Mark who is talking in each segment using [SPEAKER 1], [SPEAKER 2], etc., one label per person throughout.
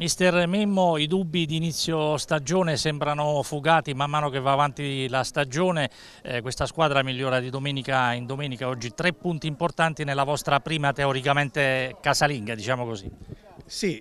[SPEAKER 1] Mister Memmo, i dubbi di inizio stagione sembrano fugati man mano che va avanti la stagione, eh, questa squadra migliora di domenica in domenica, oggi tre punti importanti nella vostra prima teoricamente casalinga, diciamo così.
[SPEAKER 2] Sì,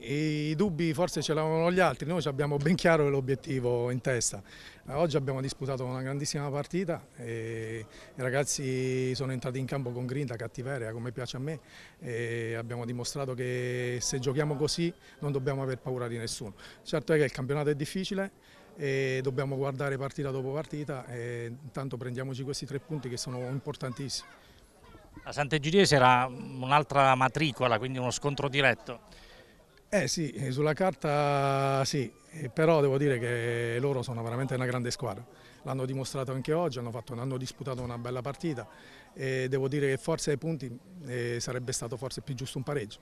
[SPEAKER 2] i dubbi forse ce l'avevano gli altri, noi abbiamo ben chiaro l'obiettivo in testa. Eh, oggi abbiamo disputato una grandissima partita, i ragazzi sono entrati in campo con grinta, cattiveria, come piace a me, e abbiamo dimostrato che se giochiamo così non dobbiamo aver paura di nessuno. Certo è che il campionato è difficile, e dobbiamo guardare partita dopo
[SPEAKER 1] partita e intanto prendiamoci questi
[SPEAKER 2] tre punti che sono importantissimi.
[SPEAKER 1] La Sant'Egidiese era un'altra matricola, quindi uno scontro diretto. Eh sì, eh, sulla
[SPEAKER 2] carta sì, eh, però devo dire che loro sono veramente una grande squadra. L'hanno dimostrato anche oggi, hanno, fatto, hanno, disputato una bella partita e devo dire che forse ai punti eh, sarebbe stato forse più giusto un pareggio,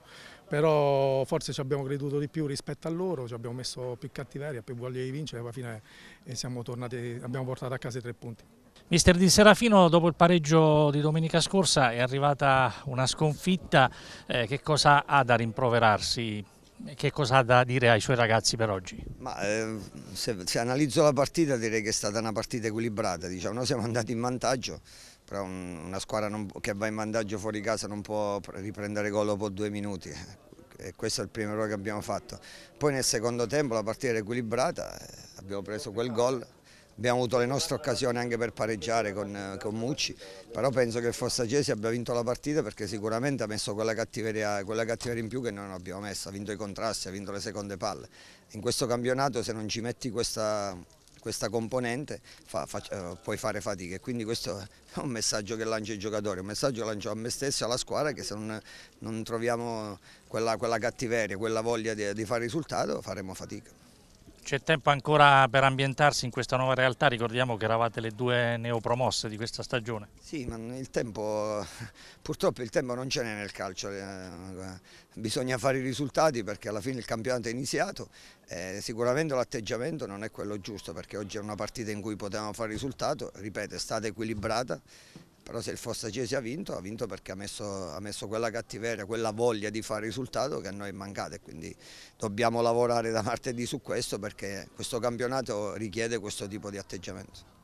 [SPEAKER 2] però forse ci abbiamo creduto di più rispetto a loro, ci abbiamo messo più cattiveria, più voglia di vincere e alla fine eh, tornati, abbiamo portato a casa i tre punti.
[SPEAKER 1] Mister Di Serafino, dopo il pareggio di domenica scorsa è arrivata una sconfitta, eh, che cosa ha da rimproverarsi che cosa ha da dire ai suoi ragazzi per oggi?
[SPEAKER 3] Ma, eh, se, se, analizzo la partita direi che è stata una partita equilibrata, diciamo, noi siamo andati in vantaggio, però un, una squadra non, che va in vantaggio fuori casa non può riprendere gol dopo due minuti, eh, e questo è il primo errore che abbiamo fatto. Poi nel secondo tempo la partita era equilibrata, eh, abbiamo preso quel gol abbiamo avuto le nostre occasioni anche per pareggiare con, con Mucci, però penso che il Fossagesi abbia vinto la partita perché sicuramente ha messo quella cattiveria, quella cattiveria in più che noi non abbiamo messo, ha vinto i contrasti, ha vinto le seconde palle. In questo campionato se non ci metti questa, questa componente fa, fa, eh, puoi fare fatica e quindi questo è un messaggio che lancio ai giocatori, un messaggio che lancio a me stesso e alla squadra che se non, non troviamo quella, quella, cattiveria, quella voglia di, di fare risultato faremo fatica.
[SPEAKER 1] C'è tempo ancora per ambientarsi in questa nuova realtà, ricordiamo che eravate le due neopromosse di questa stagione.
[SPEAKER 3] Sì, ma il tempo, purtroppo il tempo non ce n'è nel calcio, eh, bisogna fare i risultati perché alla fine il campionato è iniziato, eh, sicuramente l'atteggiamento non è quello giusto perché oggi è una partita in cui potevamo fare risultato, ripeto è stata equilibrata però se il Fossacesi ha vinto, ha vinto perché ha messo, ha messo, quella cattiveria, quella voglia di fare risultato che a noi è mancata e quindi dobbiamo lavorare da martedì su questo perché questo campionato richiede questo tipo di atteggiamento.